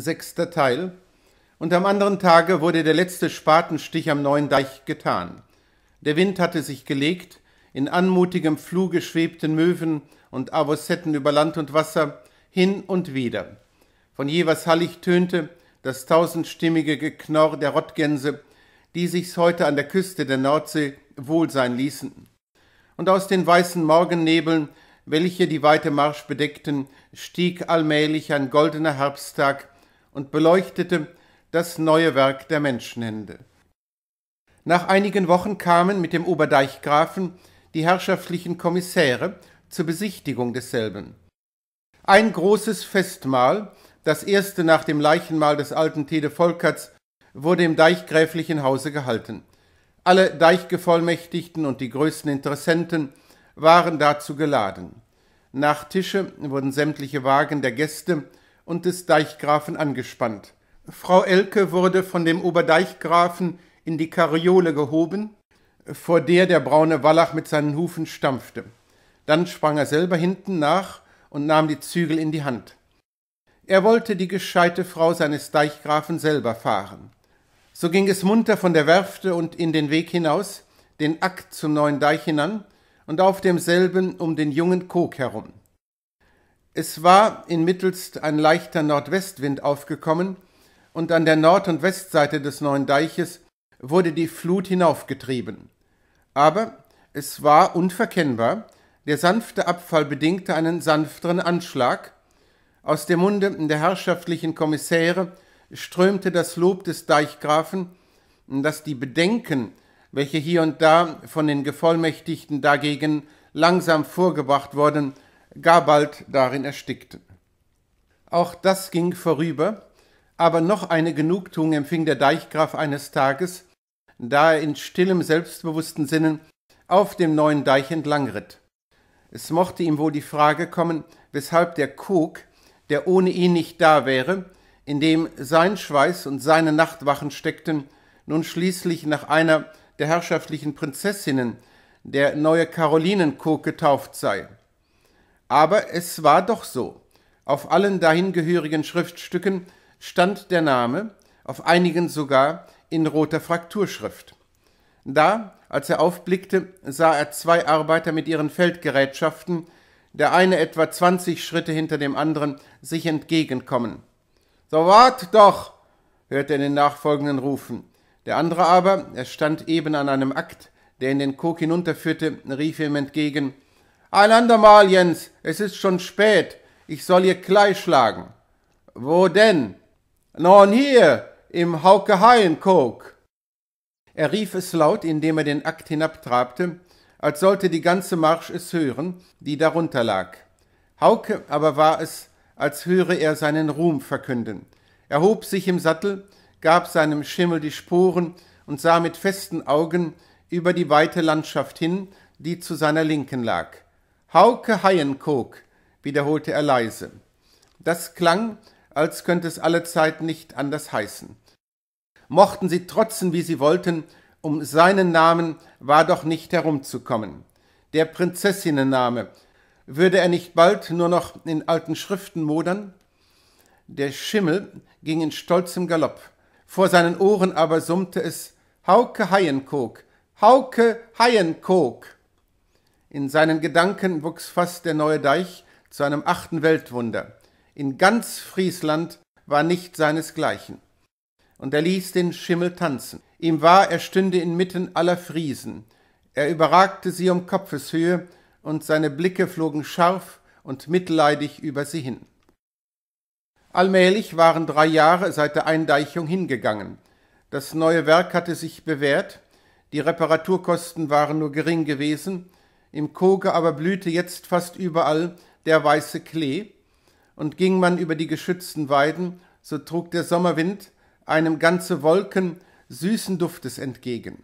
sechster Teil, und am anderen Tage wurde der letzte Spatenstich am neuen Deich getan. Der Wind hatte sich gelegt, in anmutigem Fluge schwebten Möwen und Avosetten über Land und Wasser hin und wieder. Von jeweils hallig tönte das tausendstimmige Geknorr der Rottgänse, die sich's heute an der Küste der Nordsee wohl sein ließen. Und aus den weißen Morgennebeln, welche die weite Marsch bedeckten, stieg allmählich ein goldener Herbsttag und beleuchtete das neue Werk der Menschenhände. Nach einigen Wochen kamen mit dem Oberdeichgrafen die herrschaftlichen Kommissäre zur Besichtigung desselben. Ein großes Festmahl, das erste nach dem Leichenmahl des alten Tede Volkerts, wurde im deichgräflichen Hause gehalten. Alle Deichgevollmächtigten und die größten Interessenten waren dazu geladen. Nach Tische wurden sämtliche Wagen der Gäste und des Deichgrafen angespannt. Frau Elke wurde von dem Oberdeichgrafen in die Kariole gehoben, vor der der braune Wallach mit seinen Hufen stampfte. Dann sprang er selber hinten nach und nahm die Zügel in die Hand. Er wollte die gescheite Frau seines Deichgrafen selber fahren. So ging es munter von der Werfte und in den Weg hinaus, den Akt zum neuen Deich hinan und auf demselben um den jungen Kog herum. Es war inmittelst ein leichter Nordwestwind aufgekommen, und an der Nord- und Westseite des neuen Deiches wurde die Flut hinaufgetrieben. Aber es war unverkennbar, der sanfte Abfall bedingte einen sanfteren Anschlag. Aus dem Munde der herrschaftlichen Kommissäre strömte das Lob des Deichgrafen, dass die Bedenken, welche hier und da von den Gevollmächtigten dagegen langsam vorgebracht wurden, gar bald darin erstickten. Auch das ging vorüber, aber noch eine Genugtuung empfing der Deichgraf eines Tages, da er in stillem, selbstbewussten Sinnen auf dem neuen Deich entlangritt. Es mochte ihm wohl die Frage kommen, weshalb der Kog, der ohne ihn nicht da wäre, in dem sein Schweiß und seine Nachtwachen steckten, nun schließlich nach einer der herrschaftlichen Prinzessinnen, der neue Karolinenkoke getauft sei. Aber es war doch so. Auf allen dahingehörigen Schriftstücken stand der Name, auf einigen sogar in roter Frakturschrift. Da, als er aufblickte, sah er zwei Arbeiter mit ihren Feldgerätschaften, der eine etwa zwanzig Schritte hinter dem anderen, sich entgegenkommen. So wart doch, hörte er den nachfolgenden rufen. Der andere aber, er stand eben an einem Akt, der in den Kog hinunterführte, rief ihm entgegen ein andermal, Jens, es ist schon spät, ich soll ihr gleich schlagen. Wo denn? Non hier, im Hauke Haienkog. Er rief es laut, indem er den Akt hinabtrabte, als sollte die ganze Marsch es hören, die darunter lag. Hauke aber war es, als höre er seinen Ruhm verkünden. Er hob sich im Sattel, gab seinem Schimmel die Sporen und sah mit festen Augen über die weite Landschaft hin, die zu seiner Linken lag. Hauke Haienkog, wiederholte er leise. Das klang, als könnte es alle Zeit nicht anders heißen. Mochten sie trotzen, wie sie wollten, um seinen Namen war doch nicht herumzukommen. Der Prinzessinnenname, würde er nicht bald nur noch in alten Schriften modern? Der Schimmel ging in stolzem Galopp, vor seinen Ohren aber summte es Hauke Haienkog, Hauke Haienkog. In seinen Gedanken wuchs fast der neue Deich zu einem achten Weltwunder. In ganz Friesland war nicht seinesgleichen. Und er ließ den Schimmel tanzen. Ihm war, er stünde inmitten aller Friesen. Er überragte sie um Kopfeshöhe, und seine Blicke flogen scharf und mitleidig über sie hin. Allmählich waren drei Jahre seit der Eindeichung hingegangen. Das neue Werk hatte sich bewährt, die Reparaturkosten waren nur gering gewesen, im Koge aber blühte jetzt fast überall der weiße Klee, und ging man über die geschützten Weiden, so trug der Sommerwind einem ganze Wolken süßen Duftes entgegen.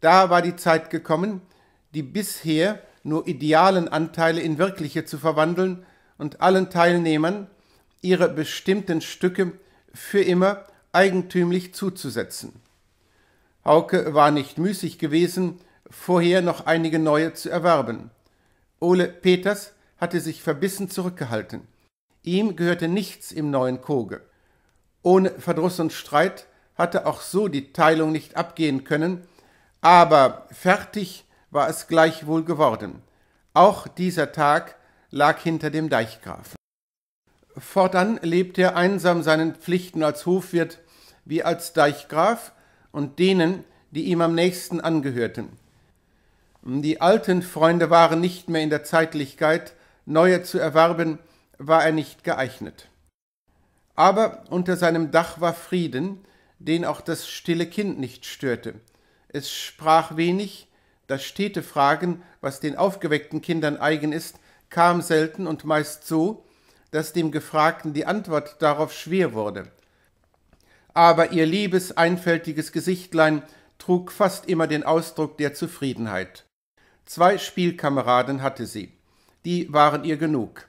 Da war die Zeit gekommen, die bisher nur idealen Anteile in wirkliche zu verwandeln und allen Teilnehmern ihre bestimmten Stücke für immer eigentümlich zuzusetzen. Hauke war nicht müßig gewesen, vorher noch einige neue zu erwerben. Ole Peters hatte sich verbissen zurückgehalten. Ihm gehörte nichts im neuen Koge. Ohne Verdruss und Streit hatte auch so die Teilung nicht abgehen können, aber fertig war es gleichwohl geworden. Auch dieser Tag lag hinter dem Deichgrafen. Fortan lebte er einsam seinen Pflichten als Hofwirt wie als Deichgraf und denen, die ihm am nächsten angehörten. Die alten Freunde waren nicht mehr in der Zeitlichkeit, neue zu erwerben war er nicht geeignet. Aber unter seinem Dach war Frieden, den auch das stille Kind nicht störte. Es sprach wenig, das stete Fragen, was den aufgeweckten Kindern eigen ist, kam selten und meist so, dass dem Gefragten die Antwort darauf schwer wurde. Aber ihr liebes, einfältiges Gesichtlein trug fast immer den Ausdruck der Zufriedenheit. Zwei Spielkameraden hatte sie. Die waren ihr genug.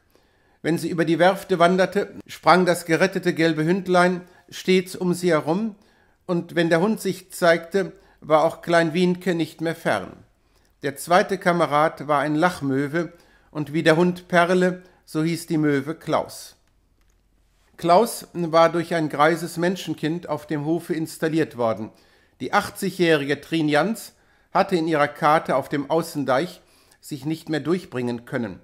Wenn sie über die Werfte wanderte, sprang das gerettete gelbe Hündlein stets um sie herum, und wenn der Hund sich zeigte, war auch Klein Wienke nicht mehr fern. Der zweite Kamerad war ein Lachmöwe, und wie der Hund Perle, so hieß die Möwe Klaus. Klaus war durch ein greises Menschenkind auf dem Hofe installiert worden. Die 80-jährige Trin Jans hatte in ihrer Karte auf dem Außendeich sich nicht mehr durchbringen können.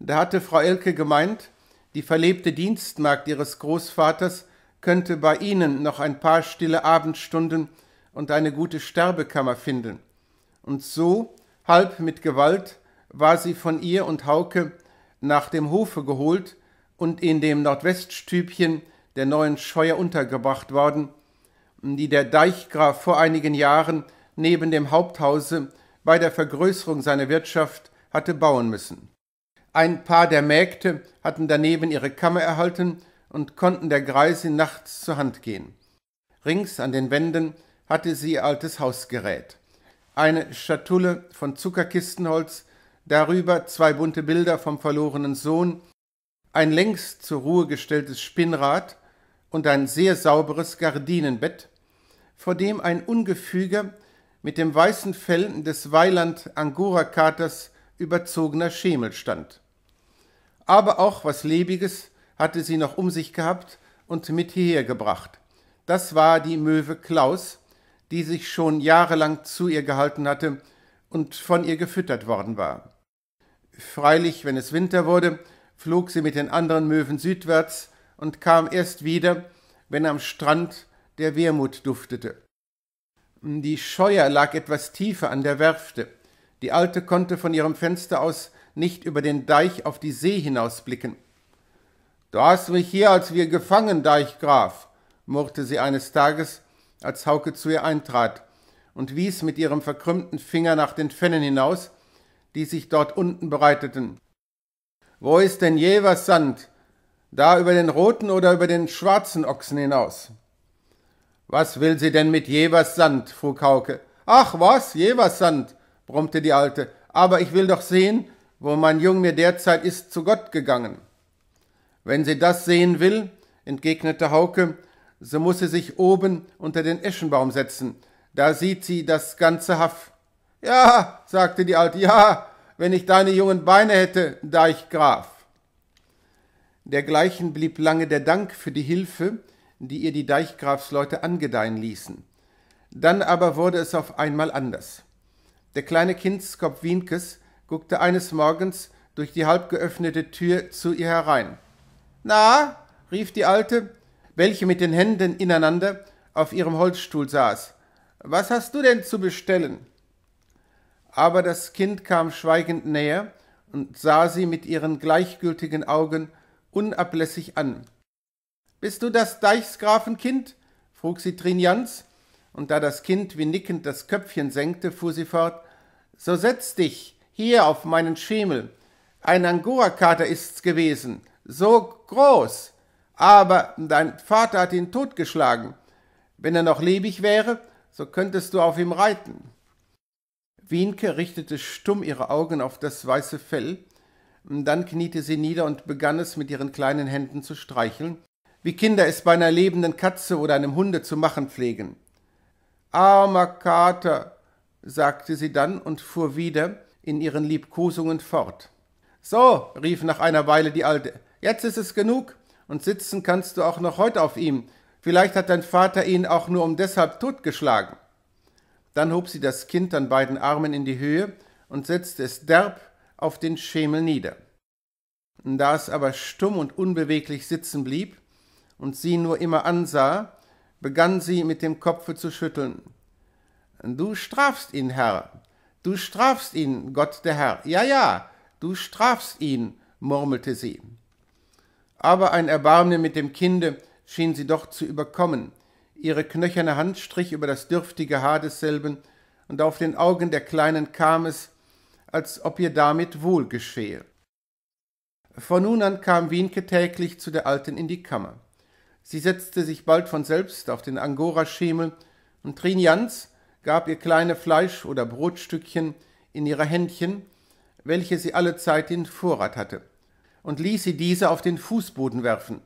Da hatte Frau Elke gemeint, die verlebte Dienstmagd ihres Großvaters könnte bei ihnen noch ein paar stille Abendstunden und eine gute Sterbekammer finden. Und so, halb mit Gewalt, war sie von ihr und Hauke nach dem Hofe geholt und in dem Nordweststübchen der neuen Scheuer untergebracht worden, die der Deichgraf vor einigen Jahren neben dem Haupthause bei der Vergrößerung seiner Wirtschaft hatte bauen müssen. Ein paar der Mägde hatten daneben ihre Kammer erhalten und konnten der Greisin nachts zur Hand gehen. Rings an den Wänden hatte sie ihr altes Hausgerät. Eine Schatulle von Zuckerkistenholz, darüber zwei bunte Bilder vom verlorenen Sohn, ein längst zur Ruhe gestelltes Spinnrad und ein sehr sauberes Gardinenbett, vor dem ein ungefüger, mit dem weißen Fell des Weiland Angora-Katers überzogener Schemel stand. Aber auch was Lebiges hatte sie noch um sich gehabt und mit hierher gebracht. Das war die Möwe Klaus, die sich schon jahrelang zu ihr gehalten hatte und von ihr gefüttert worden war. Freilich, wenn es Winter wurde, flog sie mit den anderen Möwen südwärts und kam erst wieder, wenn am Strand der Wermut duftete. Hm, die Scheuer lag etwas tiefer an der Werfte. Die Alte konnte von ihrem Fenster aus nicht über den Deich auf die See hinausblicken. Du hast mich hier, als wir gefangen, Deichgraf, murrte sie eines Tages, als Hauke zu ihr eintrat, und wies mit ihrem verkrümmten Finger nach den Fennen hinaus, die sich dort unten bereiteten. Wo ist denn je was Sand? Da über den roten oder über den schwarzen Ochsen hinaus? Was will sie denn mit Jevers Sand? frug Hauke. Ach was, Jevers Sand, brummte die Alte. Aber ich will doch sehen, wo mein Jung mir derzeit ist zu Gott gegangen. Wenn sie das sehen will, entgegnete Hauke, so muß sie sich oben unter den Eschenbaum setzen. Da sieht sie das ganze Haff. Ja, sagte die Alte, ja, wenn ich deine jungen Beine hätte, da ich Graf. Dergleichen blieb lange der Dank für die Hilfe, die ihr die Deichgrafsleute angedeihen ließen. Dann aber wurde es auf einmal anders. Der kleine Kindskopf Wienkes guckte eines Morgens durch die halb geöffnete Tür zu ihr herein. Na, rief die Alte, welche mit den Händen ineinander auf ihrem Holzstuhl saß. Was hast du denn zu bestellen? Aber das Kind kam schweigend näher und sah sie mit ihren gleichgültigen Augen unablässig an. Bist du das Deichsgrafenkind? frug sie Trinjans, und da das Kind wie nickend das Köpfchen senkte, fuhr sie fort So setz dich hier auf meinen Schemel. Ein Angorakater ist's gewesen, so groß, aber dein Vater hat ihn totgeschlagen. Wenn er noch lebig wäre, so könntest du auf ihm reiten. Wienke richtete stumm ihre Augen auf das weiße Fell, dann kniete sie nieder und begann es mit ihren kleinen Händen zu streicheln, wie Kinder es bei einer lebenden Katze oder einem Hunde zu machen pflegen. Armer Kater, sagte sie dann und fuhr wieder in ihren Liebkosungen fort. So, rief nach einer Weile die Alte, jetzt ist es genug, und sitzen kannst du auch noch heute auf ihm. Vielleicht hat dein Vater ihn auch nur um deshalb totgeschlagen. Dann hob sie das Kind an beiden Armen in die Höhe und setzte es derb auf den Schemel nieder. Da es aber stumm und unbeweglich sitzen blieb, und sie nur immer ansah, begann sie mit dem Kopfe zu schütteln. Du strafst ihn, Herr, du strafst ihn, Gott der Herr, ja, ja, du strafst ihn, murmelte sie. Aber ein Erbarmen mit dem Kinde schien sie doch zu überkommen. Ihre knöcherne Hand strich über das dürftige Haar desselben, und auf den Augen der Kleinen kam es, als ob ihr damit wohl geschehe. Von nun an kam Wienke täglich zu der Alten in die Kammer. Sie setzte sich bald von selbst auf den Angoraschemel schemel und Trinjans gab ihr kleine Fleisch- oder Brotstückchen in ihre Händchen, welche sie allezeit in Vorrat hatte, und ließ sie diese auf den Fußboden werfen.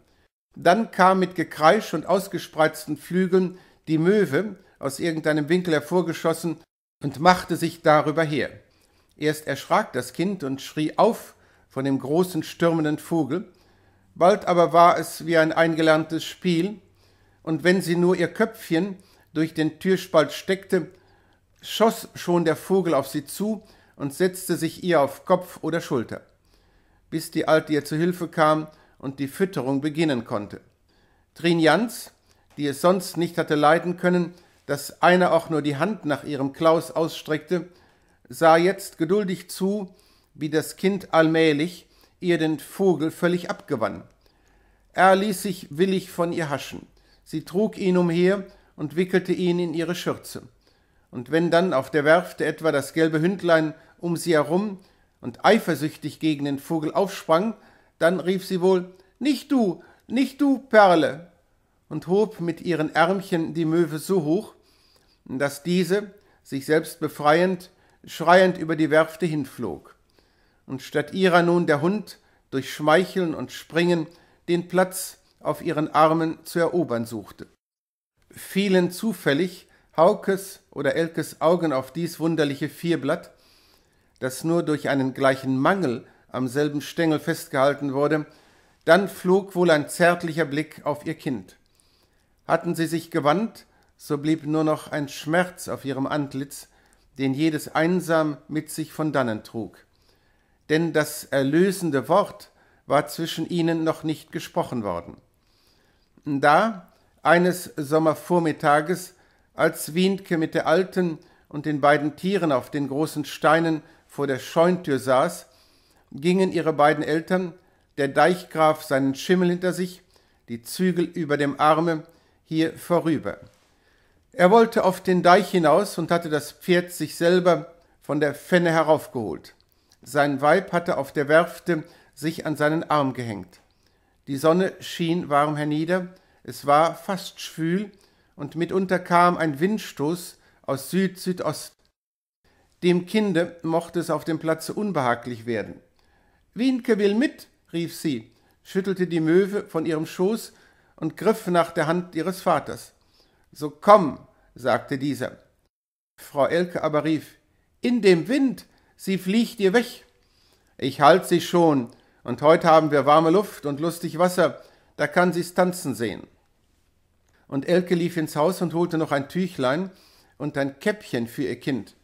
Dann kam mit Gekreisch und ausgespreizten Flügeln die Möwe aus irgendeinem Winkel hervorgeschossen und machte sich darüber her. Erst erschrak das Kind und schrie auf von dem großen stürmenden Vogel, bald aber war es wie ein eingelerntes Spiel, und wenn sie nur ihr Köpfchen durch den Türspalt steckte, schoss schon der Vogel auf sie zu und setzte sich ihr auf Kopf oder Schulter, bis die Alte ihr zu Hilfe kam und die Fütterung beginnen konnte. Trinjans, die es sonst nicht hatte leiden können, dass einer auch nur die Hand nach ihrem Klaus ausstreckte, sah jetzt geduldig zu, wie das Kind allmählich ihr den Vogel völlig abgewann. Er ließ sich willig von ihr haschen. Sie trug ihn umher und wickelte ihn in ihre Schürze. Und wenn dann auf der Werft etwa das gelbe Hündlein um sie herum und eifersüchtig gegen den Vogel aufsprang, dann rief sie wohl Nicht du, nicht du, Perle, und hob mit ihren Ärmchen die Möwe so hoch, dass diese, sich selbst befreiend, schreiend über die Werfte hinflog und statt ihrer nun der Hund durch Schmeicheln und Springen den Platz auf ihren Armen zu erobern suchte. Fielen zufällig Haukes oder Elkes Augen auf dies wunderliche Vierblatt, das nur durch einen gleichen Mangel am selben Stängel festgehalten wurde, dann flog wohl ein zärtlicher Blick auf ihr Kind. Hatten sie sich gewandt, so blieb nur noch ein Schmerz auf ihrem Antlitz, den jedes einsam mit sich von dannen trug denn das erlösende Wort war zwischen ihnen noch nicht gesprochen worden. Da, eines Sommervormittages, als Wienke mit der Alten und den beiden Tieren auf den großen Steinen vor der Scheuntür saß, gingen ihre beiden Eltern, der Deichgraf seinen Schimmel hinter sich, die Zügel über dem Arme, hier vorüber. Er wollte auf den Deich hinaus und hatte das Pferd sich selber von der Fenne heraufgeholt. Sein Weib hatte auf der Werfte sich an seinen Arm gehängt. Die Sonne schien warm hernieder, es war fast schwül, und mitunter kam ein Windstoß aus Süd-Südost. Dem Kinde mochte es auf dem Platze unbehaglich werden. Wienke will mit, rief sie, schüttelte die Möwe von ihrem Schoß und griff nach der Hand ihres Vaters. So komm, sagte dieser. Frau Elke aber rief, in dem Wind sie fliegt ihr weg. Ich halt sie schon, und heute haben wir warme Luft und lustig Wasser, da kann sie's tanzen sehen. Und Elke lief ins Haus und holte noch ein Tüchlein und ein Käppchen für ihr Kind.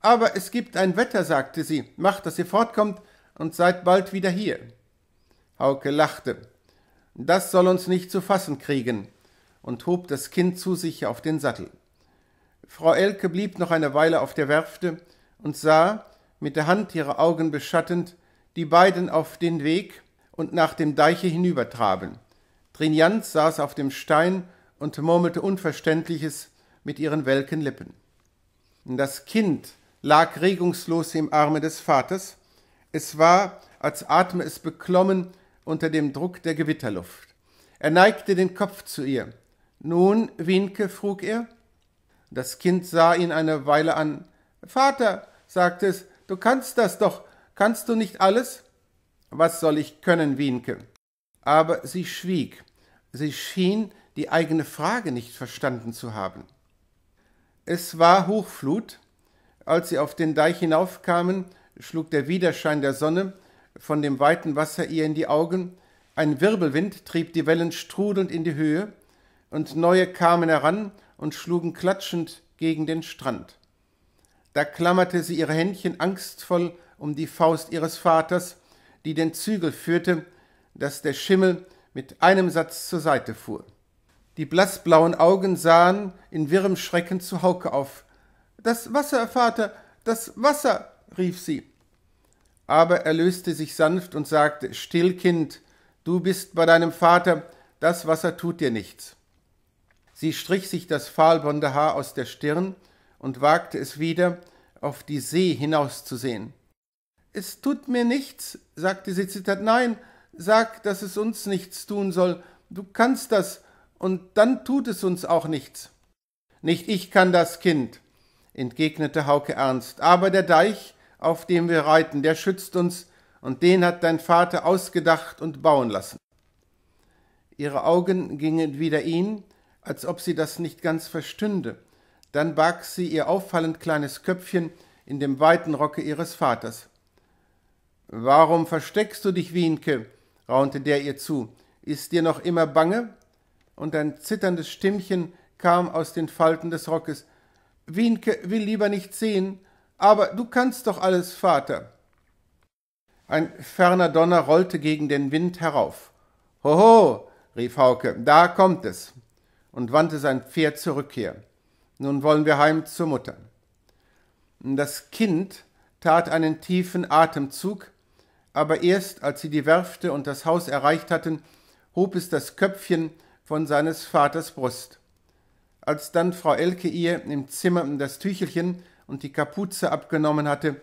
Aber es gibt ein Wetter, sagte sie, macht, dass ihr fortkommt und seid bald wieder hier. Hauke lachte. Das soll uns nicht zu fassen kriegen, und hob das Kind zu sich auf den Sattel. Frau Elke blieb noch eine Weile auf der Werfte und sah, mit der Hand ihre Augen beschattend, die beiden auf den Weg und nach dem Deiche hinübertraben. Trinjant saß auf dem Stein und murmelte Unverständliches mit ihren welken Lippen. Das Kind lag regungslos im Arme des Vaters. Es war, als atme es beklommen unter dem Druck der Gewitterluft. Er neigte den Kopf zu ihr. Nun, Winke, frug er. Das Kind sah ihn eine Weile an. Vater, sagte es, Du kannst das doch. Kannst du nicht alles? Was soll ich können, Wienke? Aber sie schwieg. Sie schien die eigene Frage nicht verstanden zu haben. Es war Hochflut. Als sie auf den Deich hinaufkamen, schlug der Widerschein der Sonne von dem weiten Wasser ihr in die Augen. Ein Wirbelwind trieb die Wellen strudelnd in die Höhe, und neue kamen heran und schlugen klatschend gegen den Strand. Da klammerte sie ihre Händchen angstvoll um die Faust ihres Vaters, die den Zügel führte, dass der Schimmel mit einem Satz zur Seite fuhr. Die blassblauen Augen sahen in wirrem Schrecken zu Hauke auf. Das Wasser, Vater, das Wasser, rief sie. Aber er löste sich sanft und sagte Still, Kind, du bist bei deinem Vater, das Wasser tut dir nichts. Sie strich sich das fahlblonde Haar aus der Stirn, und wagte es wieder, auf die See hinauszusehen. Es tut mir nichts, sagte sie zitternd. Nein, sag, dass es uns nichts tun soll. Du kannst das, und dann tut es uns auch nichts. Nicht ich kann das Kind, entgegnete Hauke ernst, aber der Deich, auf dem wir reiten, der schützt uns, und den hat dein Vater ausgedacht und bauen lassen. Ihre Augen gingen wieder ihn, als ob sie das nicht ganz verstünde dann barg sie ihr auffallend kleines Köpfchen in dem weiten Rocke ihres Vaters. Warum versteckst du dich, Wienke? raunte der ihr zu. Ist dir noch immer bange? Und ein zitterndes Stimmchen kam aus den Falten des Rockes. Wienke will lieber nicht sehen, aber du kannst doch alles, Vater. Ein ferner Donner rollte gegen den Wind herauf. Hoho, rief Hauke, da kommt es und wandte sein Pferd zur Rückkehr. Nun wollen wir heim zur Mutter. Das Kind tat einen tiefen Atemzug, aber erst als sie die Werfte und das Haus erreicht hatten, hob es das Köpfchen von seines Vaters Brust. Als dann Frau Elke ihr im Zimmer das Tüchelchen und die Kapuze abgenommen hatte,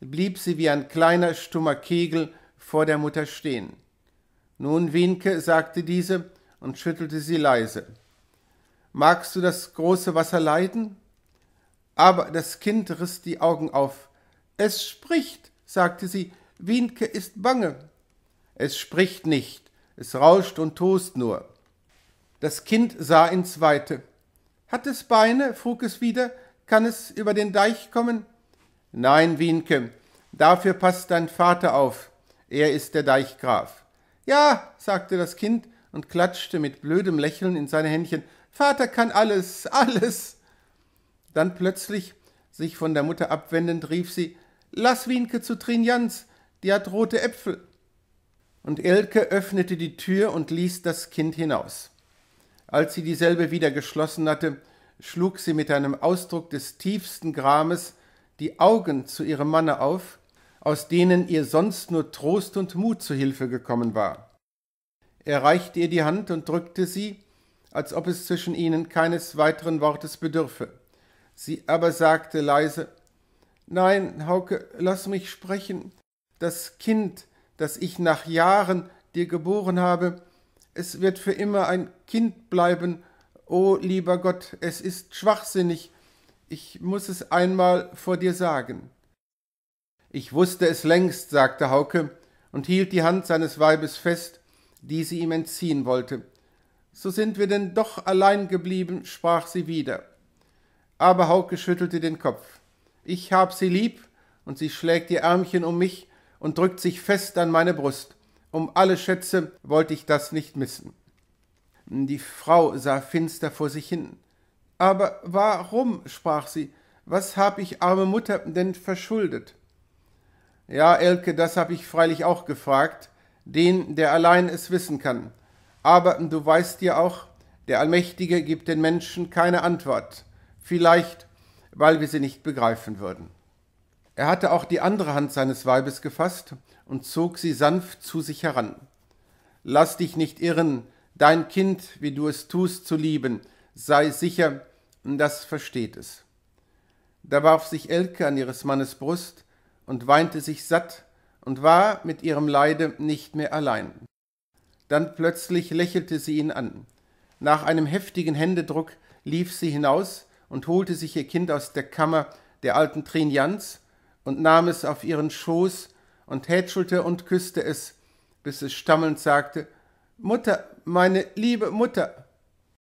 blieb sie wie ein kleiner, stummer Kegel vor der Mutter stehen. Nun, Wienke, sagte diese und schüttelte sie leise magst du das große Wasser leiden? Aber das Kind riß die Augen auf. Es spricht, sagte sie, Wienke ist bange. Es spricht nicht, es rauscht und tost nur. Das Kind sah ins Weite. Hat es Beine? frug es wieder. Kann es über den Deich kommen? Nein, Wienke, dafür passt dein Vater auf. Er ist der Deichgraf. Ja, sagte das Kind und klatschte mit blödem Lächeln in seine Händchen. Vater kann alles, alles. Dann plötzlich, sich von der Mutter abwendend, rief sie Lass Wienke zu Trinjans, die hat rote Äpfel. Und Elke öffnete die Tür und ließ das Kind hinaus. Als sie dieselbe wieder geschlossen hatte, schlug sie mit einem Ausdruck des tiefsten Grames die Augen zu ihrem Manne auf, aus denen ihr sonst nur Trost und Mut zu Hilfe gekommen war. Er reichte ihr die Hand und drückte sie, als ob es zwischen ihnen keines weiteren Wortes bedürfe. Sie aber sagte leise Nein, Hauke, lass mich sprechen. Das Kind, das ich nach Jahren dir geboren habe, es wird für immer ein Kind bleiben. O oh, lieber Gott, es ist schwachsinnig. Ich muß es einmal vor dir sagen. Ich wusste es längst, sagte Hauke und hielt die Hand seines Weibes fest, die sie ihm entziehen wollte. So sind wir denn doch allein geblieben, sprach sie wieder. Aber Hauke schüttelte den Kopf. Ich hab sie lieb, und sie schlägt ihr Ärmchen um mich und drückt sich fest an meine Brust. Um alle Schätze wollte ich das nicht missen. Die Frau sah finster vor sich hin. Aber warum, sprach sie, was hab ich arme Mutter denn verschuldet? Ja, Elke, das hab ich freilich auch gefragt, den, der allein es wissen kann. Aber du weißt ja auch, der Allmächtige gibt den Menschen keine Antwort, vielleicht weil wir sie nicht begreifen würden. Er hatte auch die andere Hand seines Weibes gefasst und zog sie sanft zu sich heran. Lass dich nicht irren, dein Kind, wie du es tust, zu lieben, sei sicher, das versteht es. Da warf sich Elke an ihres Mannes Brust und weinte sich satt und war mit ihrem Leide nicht mehr allein. Dann plötzlich lächelte sie ihn an. Nach einem heftigen Händedruck lief sie hinaus und holte sich ihr Kind aus der Kammer der alten Trinjans und nahm es auf ihren Schoß und hätschelte und küsste es, bis es stammelnd sagte Mutter, meine liebe Mutter.